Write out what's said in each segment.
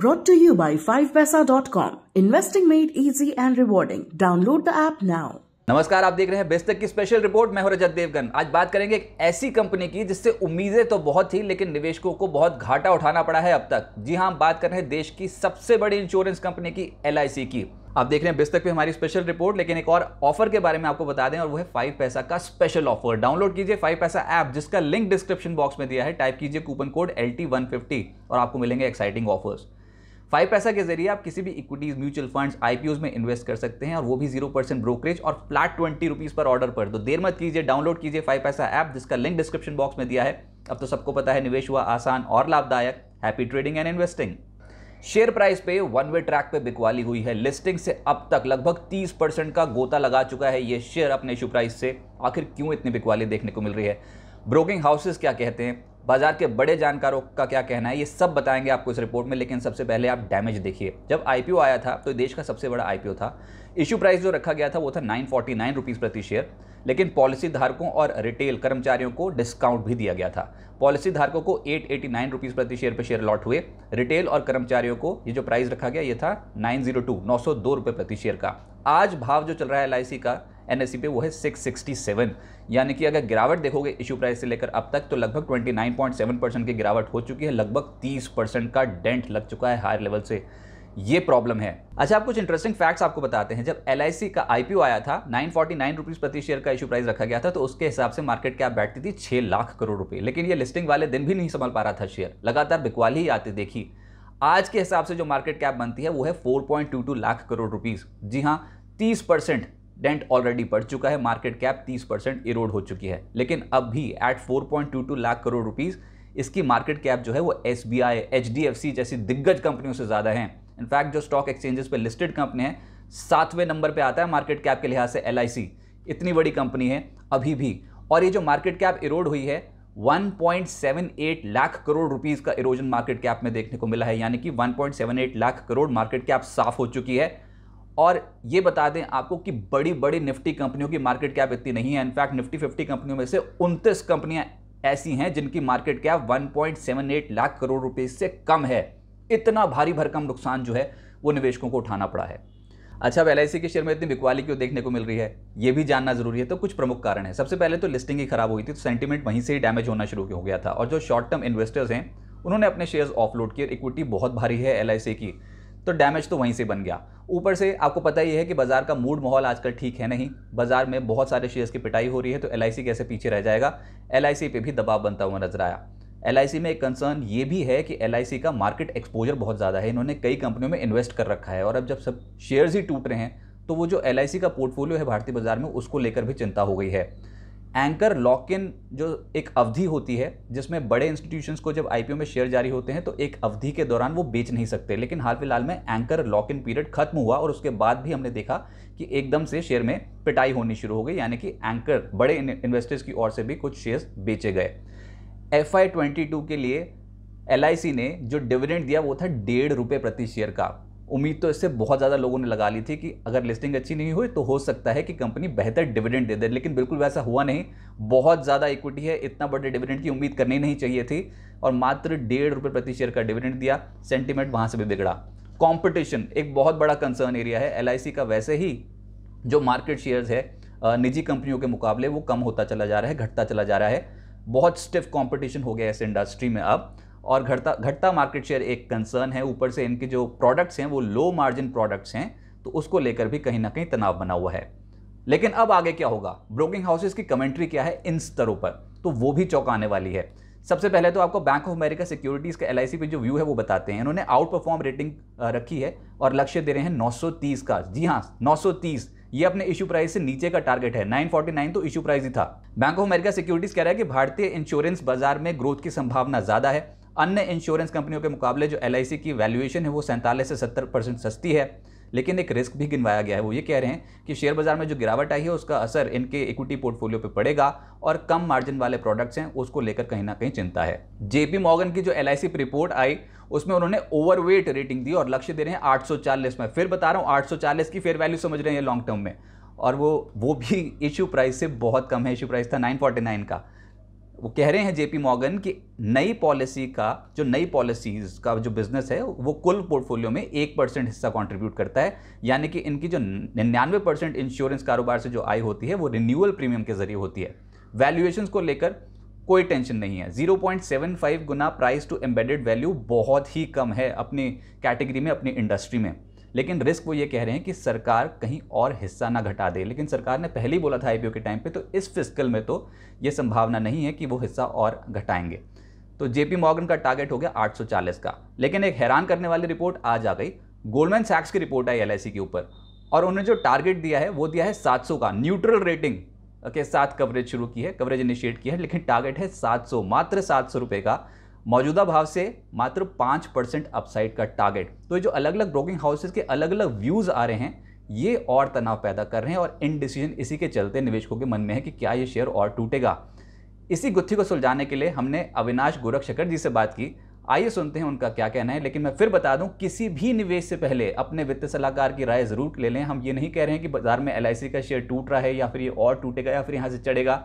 Brought to you by 5paisa.com. Investing made easy and rewarding. Download the app now. नमस्कार आप देख रहे हैं बेस्तक की स्पेशल रिपोर्ट मैं हूं रजत देवगन आज बात करेंगे एक ऐसी कंपनी की जिससे उम्मीदें तो बहुत थी लेकिन निवेशकों को बहुत घाटा उठाना पड़ा है अब तक जी हां हम बात कर रहे हैं देश की सबसे बड़ी इंश्योरेंस कंपनी की एल की आप देख रहे हैं बिस्तक पे हमारी स्पेशल रिपोर्ट लेकिन एक और ऑफर के बारे में आपको बता दें और वो है फाइव पैसा का स्पेशल ऑफर डाउनलोड कीजिए फाइव पैसा ऐप जिसका लिंक डिस्क्रिप्शन बॉक्स में दिया है टाइप कीजिए कूपन कोड एल और आपको मिलेंगे एक्साइटिंग ऑफर्स फाइव पैसा के जरिए आप किसी भी इक्विटीज म्यूचुअल फंड्स आईपीओ में इन्वेस्ट कर सकते हैं और वो भी जीरो परसेंट ब्रोकरेज और फ्लैट ट्वेंटी रुपीज पर ऑर्डर पर तो देर मत कीजिए डाउनलोड कीजिए फाइव पैसा ऐप जिसका लिंक डिस्क्रिप्शन बॉक्स में दिया है अब तो सबको पता है निवेश हुआ आसान और लाभदायक happy trading and investing share price पे वन वे ट्रैक पे बिकवाली हुई है लिस्टिंग से अब तक लगभग 30 परसेंट का गोता लगा चुका है ये शेयर अपने इशू प्राइस से आखिर क्यों इतनी बिकवाली देखने को मिल रही है ब्रोकिंग हाउसेस क्या कहते हैं बाजार के बड़े जानकारों का क्या कहना है ये सब बताएंगे आपको इस रिपोर्ट में लेकिन सबसे पहले आप डैमेज देखिए जब आईपीओ आया था तो देश का सबसे बड़ा आईपीओ था इशू प्राइस जो रखा गया था वो था नाइन फोर्टी नाइन रुपीज़ प्रति शेयर लेकिन पॉलिसी धारकों और रिटेल कर्मचारियों को डिस्काउंट भी दिया गया था पॉलिसी धारकों को एट एटी नाइन रुपीज़ प्रति शेयर पर शेयर लॉट हुए रिटेल और कर्मचारियों को ये जो प्राइस रखा गया ये था नाइन जीरो टू नौ सौ दो रुपये प्रति शेयर का आज भाव जो चल रहा है एल का एन पे वो है सिक्स सिक्सटी सेवन यानी कि अगर गिरावट देखोगे इशू प्राइस से लेकर अब तक तो लगभग twenty nine point seven percent की गिरावट हो चुकी है लगभग तीस परसेंट का डेंट लग चुका है हायर लेवल से ये प्रॉब्लम है अच्छा आप कुछ इंटरेस्टिंग फैक्ट्स आपको बताते हैं जब एल का आईपीओ आया था नाइन फोर्टी नाइन रुपीज़ प्रति शेयर का इशू प्राइस रखा गया था तो उसके हिसाब से मार्केट कैप बैठती थी छः लाख करोड़ रुपए लेकिन ये लिस्टिंग वाले दिन भी नहीं संभाल पा रहा था शेयर लगातार बिकवाली ही आती देखी आज के हिसाब से जो मार्केट कैप बनती है वो है 4.22 लाख करोड़ रुपीस जी हाँ 30 परसेंट डेंट ऑलरेडी पड़ चुका है मार्केट कैप 30 परसेंट इरोड हो चुकी है लेकिन अब भी एट 4.22 लाख करोड़ रुपीज़ इसकी मार्केट कैप जो है वो S B I H D F C जैसी दिग्गज कंपनियों से ज़्यादा है इनफैक्ट जो स्टॉक एक्सचेंजेस पर लिस्टेड कंपनी है सातवें नंबर पर आता है मार्केट कैप के लिहाज से एल आई सी इतनी बड़ी कंपनी है अभी भी और ये जो मार्केट कैप इरोड हुई है 1.78 लाख करोड़ रुपीज़ का इरोजन मार्केट कैप में देखने को मिला है यानी कि 1.78 लाख करोड़ मार्केट कैप साफ हो चुकी है और ये बता दें आपको कि बड़ी बड़ी निफ्टी कंपनियों की मार्केट कैप इतनी नहीं है इनफैक्ट निफ्टी फिफ्टी कंपनियों में से उनतीस कंपनियां ऐसी हैं जिनकी मार्केट कैप 1.78 लाख करोड़ रुपए से कम है इतना भारी भरकम नुकसान जो है वो निवेशकों को उठाना पड़ा है अच्छा अब एल के शेयर में इतनी बिकवाली क्यों देखने को मिल रही है ये भी जानना जरूरी है तो कुछ प्रमुख कारण है सबसे पहले तो लिस्टिंग ही खराब हुई थी तो सेंटीमेंट वहीं से ही डैमेज होना शुरू हो गया था और जो शॉर्ट टर्म इन्वेस्टर्स हैं उन्होंने अपने शेयर्स ऑफलोड किए इक्विटी बहुत भारी है एल की तो डैमेज तो वहीं से बन गया ऊपर से आपको पता ही है कि बाजार का मूड माहौल आजकल ठीक है नहीं बाजार में बहुत सारे शेयर्स की पिटाई हो रही है तो एल कैसे पीछे रह जाएगा एल पे भी दबाव बनता हुआ नजर आया एल में एक कंसर्न ये भी है कि एल का मार्केट एक्सपोजर बहुत ज़्यादा है इन्होंने कई कंपनियों में इन्वेस्ट कर रखा है और अब जब सब शेयर्स ही टूट रहे हैं तो वो जो एल का पोर्टफोलियो है भारतीय बाजार में उसको लेकर भी चिंता हो गई है एंकर लॉक इन जो एक अवधि होती है जिसमें बड़े इंस्टीट्यूशंस को जब आईपीओ में शेयर जारी होते हैं तो एक अवधि के दौरान वो बेच नहीं सकते लेकिन हाल फिलहाल में एंकर लॉक इन पीरियड खत्म हुआ और उसके बाद भी हमने देखा कि एकदम से शेयर में पिटाई होनी शुरू हो गई यानी कि एंकर बड़े इन्वेस्टर्स की ओर से भी कुछ शेयर्स बेचे गए एफ के लिए एल ने जो डिविडेंड दिया वो था डेढ़ रुपये प्रति शेयर का उम्मीद तो इससे बहुत ज़्यादा लोगों ने लगा ली थी कि अगर लिस्टिंग अच्छी नहीं हुई तो हो सकता है कि कंपनी बेहतर डिविडेंड दे दे लेकिन बिल्कुल वैसा हुआ नहीं बहुत ज़्यादा इक्विटी है इतना बड़े डिविडेंड की उम्मीद करनी नहीं चाहिए थी और मात्र डेढ़ रुपये प्रति शेयर का डिविडेंड दिया सेंटिमेंट वहाँ से भी बिगड़ा कॉम्पिटिशन एक बहुत बड़ा कंसर्न एरिया है एल का वैसे ही जो मार्केट शेयर्स है निजी कंपनियों के मुकाबले वो कम होता चला जा रहा है घटता चला जा रहा है बहुत स्टिफ कॉम्पिटिशन हो गया है इस इंडस्ट्री में अब और घटता घटता मार्केट शेयर एक कंसर्न है ऊपर से इनके जो प्रोडक्ट्स हैं वो लो मार्जिन प्रोडक्ट्स हैं तो उसको लेकर भी कहीं ना कहीं तनाव बना हुआ है लेकिन अब आगे क्या होगा ब्रोकिंग हाउसेज की कमेंट्री क्या है इन स्तरों पर तो वो भी चौंकाने वाली है सबसे पहले तो आपको बैंक ऑफ अमेरिका सिक्योरिटीज़ का एल पे जो व्यू है वो बताते हैं इन्होंने आउट परफॉर्म रेटिंग रखी है और लक्ष्य दे रहे हैं 930 का जी हाँ 930 ये अपने इशू प्राइस से नीचे का टारगेट है 949 तो इशू प्राइस ही था बैंक ऑफ अमेरिका सिक्योरिटीज़ कह रहा है कि भारतीय इंश्योरेंस बाजार में ग्रोथ की संभावना ज़्यादा है अन्य इंश्योरेंस कंपनियों के मुकाबले जो एल की वैल्यूएशन है वो सैंतालीस से सत्तर परसेंट सस्ती है लेकिन एक रिस्क भी गिनवाया गया है वो ये कह रहे हैं कि शेयर बाजार में जो गिरावट आई है उसका असर इनके इक्विटी पोर्टफोलियो पे पड़ेगा और कम मार्जिन वाले प्रोडक्ट्स हैं उसको लेकर कहीं ना कहीं चिंता है जेपी मॉगन की जो एल आई रिपोर्ट आई उसमें उन्होंने ओवरवेट रेटिंग दी और लक्ष्य दे रहे हैं आठ में फिर बता रहा हूँ आठ की फेयर वैल्यू समझ रहे हैं लॉन्ग टर्म में और वो वो भी इश्यू प्राइस से बहुत कम है इश्यू प्राइस था नाइन का वो कह रहे हैं जेपी मॉर्गन कि नई पॉलिसी का जो नई पॉलिसीज़ का जो बिजनेस है वो कुल पोर्टफोलियो में एक परसेंट हिस्सा कंट्रीब्यूट करता है यानी कि इनकी जो निन्यानवे परसेंट इंश्योरेंस कारोबार से जो आय होती है वो रिन्यूअल प्रीमियम के जरिए होती है वैल्यूएशन को लेकर कोई टेंशन नहीं है 0.75 गुना प्राइस टू एम्बेडेड वैल्यू बहुत ही कम है अपनी कैटेगरी में अपनी इंडस्ट्री में लेकिन रिस्क वो ये कह रहे हैं कि सरकार कहीं और हिस्सा ना घटा दे लेकिन सरकार ने पहले ही बोला था आईपीओ के टाइम पे तो इस फिजिकल में तो ये संभावना नहीं है कि वो हिस्सा और घटाएंगे तो जेपी मॉर्गन का टारगेट हो गया 840 का लेकिन एक हैरान करने वाली रिपोर्ट आज आ गई गोल्डमैन सैक्स की रिपोर्ट आई एल के ऊपर और उन्होंने जो टारगेट दिया है वो दिया है 700 का न्यूट्रल रेटिंग के साथ कवरेज शुरू की है कवरेज इनिशिएट किया है लेकिन टारगेट है 700 मात्र सात सौ रुपये का मौजूदा भाव से मात्र पाँच परसेंट अपसाइड का टारगेट तो ये जो अलग अलग ब्रोकिंग हाउसेज के अलग अलग व्यूज़ आ रहे हैं ये और तनाव पैदा कर रहे हैं और इन डिसीजन इसी के चलते निवेशकों के मन में है कि क्या ये शेयर और टूटेगा इसी गुत्थी को सुलझाने के लिए हमने अविनाश गोरखशकर जी से बात की आइए सुनते हैं उनका क्या कहना है लेकिन मैं फिर बता दूं किसी भी निवेश से पहले अपने वित्त सलाहकार की राय ज़रूर ले लें हम ये नहीं कह रहे हैं कि बाजार में एल का शेयर टूट रहा है या फिर ये और टूटेगा या फिर यहाँ से चढ़ेगा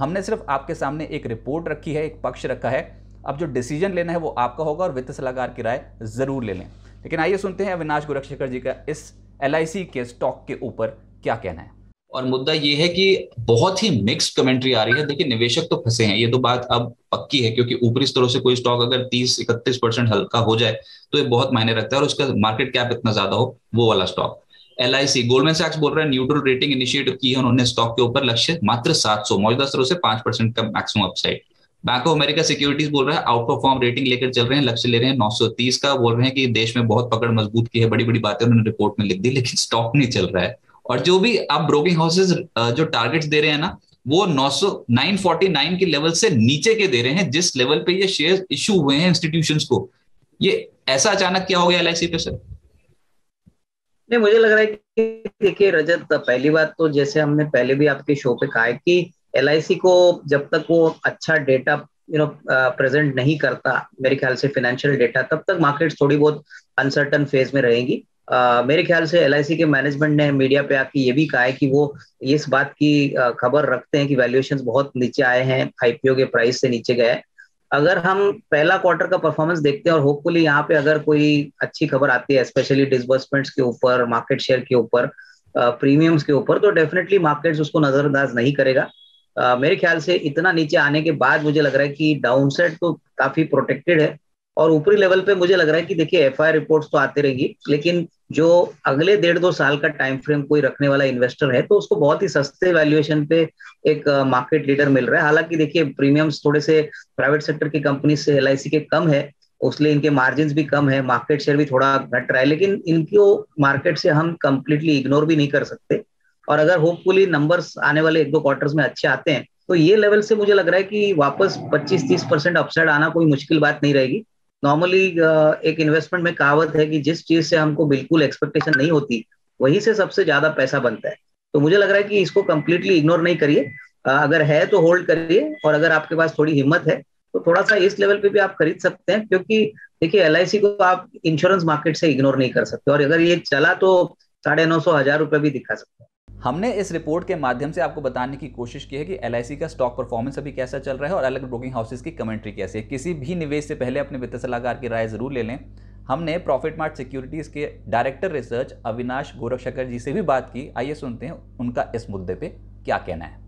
हमने सिर्फ आपके सामने एक रिपोर्ट रखी है एक पक्ष रखा है अब जो डिसीजन लेना है वो आपका होगा और वित्त सलाहकार की राय ज़रूर ले लें लेकिन आइए सुनते हैं अविनाश गोरखशेखर जी का इस एल के स्टॉक के ऊपर क्या कहना है और मुद्दा ये है कि बहुत ही मिक्स्ड कमेंट्री आ रही है देखिए निवेशक तो फंसे हैं ये तो बात अब पक्की है क्योंकि ऊपरी स्तरों से कोई स्टॉक अगर 30 इकतीस परसेंट हल्का हो जाए तो ये बहुत मायने रखता है और उसका मार्केट कैप इतना ज्यादा हो वो वाला stock L I C Goldman सैक्स बोल रहे हैं न्यूट्रल रेटिंग इनिशिएटिव की है उन्होंने स्टॉक के ऊपर लक्ष्य मात्र सात सौ मौजूदा स्तरों से पांच परसेंट का maximum upside bank of America securities बोल रहा है आउट ऑफ फॉर्म रेटिंग लेकर चल रहे हैं लक्ष्य ले रहे हैं 930 का बोल रहे हैं कि देश में बहुत पकड़ मजबूत की है बड़ी बड़ी बातें उन्होंने रिपोर्ट में लिख दी लेकिन स्टॉक नहीं चल रहा है और जो भी आप ब्रोकिंग हाउसेज जो टारगेट्स दे रहे हैं ना वो 900 949 के लेवल से नीचे के दे रहे हैं जिस लेवल पे ये शेयर इश्यू हुए हैं इंस्टीट्यूशन को ये ऐसा अचानक क्या हो गया एल पे सर नहीं मुझे लग रहा है कि देखिए रजत पहली बात तो जैसे हमने पहले भी आपके शो पे कहा है कि एल को जब तक वो अच्छा डेटा यू नो प्रेजेंट नहीं करता मेरे ख्याल से फाइनेंशियल डेटा तब तक मार्केट्स थोड़ी बहुत अनसर्टन फेज में रहेंगी Uh, मेरे ख्याल से एल के मैनेजमेंट ने मीडिया पे आके ये भी कहा है कि वो इस बात की खबर रखते हैं कि वैल्यूएशन बहुत नीचे आए हैं आईपीओ के प्राइस से नीचे गए अगर हम पहला क्वार्टर का परफॉर्मेंस देखते हैं और होपफुली यहाँ पे अगर कोई अच्छी खबर आती है स्पेशली डिसबर्समेंट्स के ऊपर मार्केट शेयर के ऊपर प्रीमियम्स के ऊपर तो डेफिनेटली मार्केट्स उसको नजरअंदाज नहीं करेगा आ, मेरे ख्याल से इतना नीचे आने के बाद मुझे लग रहा है कि डाउन साइड तो काफी प्रोटेक्टेड है और ऊपरी लेवल पे मुझे लग रहा है कि देखिए एफ आई रिपोर्ट्स तो आते रहेंगी लेकिन जो अगले डेढ़ दो साल का टाइम फ्रेम कोई रखने वाला इन्वेस्टर है तो उसको बहुत ही सस्ते वैल्यूएशन पे एक मार्केट लीडर मिल रहा है हालांकि देखिए प्रीमियम्स थोड़े से प्राइवेट सेक्टर की कंपनी से एल के कम है उसलिए इनके मार्जिन भी कम है मार्केट शेयर भी थोड़ा घट रहा है लेकिन इनको मार्केट से हम कंप्लीटली इग्नोर भी नहीं कर सकते और अगर होपफुली नंबर्स आने वाले एक दो क्वार्टर्स में अच्छे आते हैं तो ये लेवल से मुझे लग रहा है कि वापस 25-30 परसेंट अपसाइड आना कोई मुश्किल बात नहीं रहेगी नॉर्मली एक इन्वेस्टमेंट में कहावत है कि जिस चीज से हमको बिल्कुल एक्सपेक्टेशन नहीं होती वही से सबसे ज्यादा पैसा बनता है तो मुझे लग रहा है कि इसको कम्प्लीटली इग्नोर नहीं करिए अगर है तो होल्ड करिए और अगर आपके पास थोड़ी हिम्मत है तो थोड़ा सा इस लेवल पे भी आप खरीद सकते हैं क्योंकि देखिए एल को तो आप इंश्योरेंस मार्केट से इग्नोर नहीं कर सकते और अगर ये चला तो साढ़े नौ सौ हजार रुपये भी दिखा सकते हैं हमने इस रिपोर्ट के माध्यम से आपको बताने की कोशिश की है कि एल का स्टॉक परफॉर्मेंस अभी कैसा चल रहा है और अलग ब्रोकिंग हाउसेज की कमेंट्री कैसी है किसी भी निवेश से पहले अपने वित्तीय सलाहकार की राय जरूर ले लें हमने प्रॉफिट मार्ट सिक्योरिटीज़ के डायरेक्टर रिसर्च अविनाश गोरखशकर जी से भी बात की आइए सुनते हैं उनका इस मुद्दे पे क्या कहना है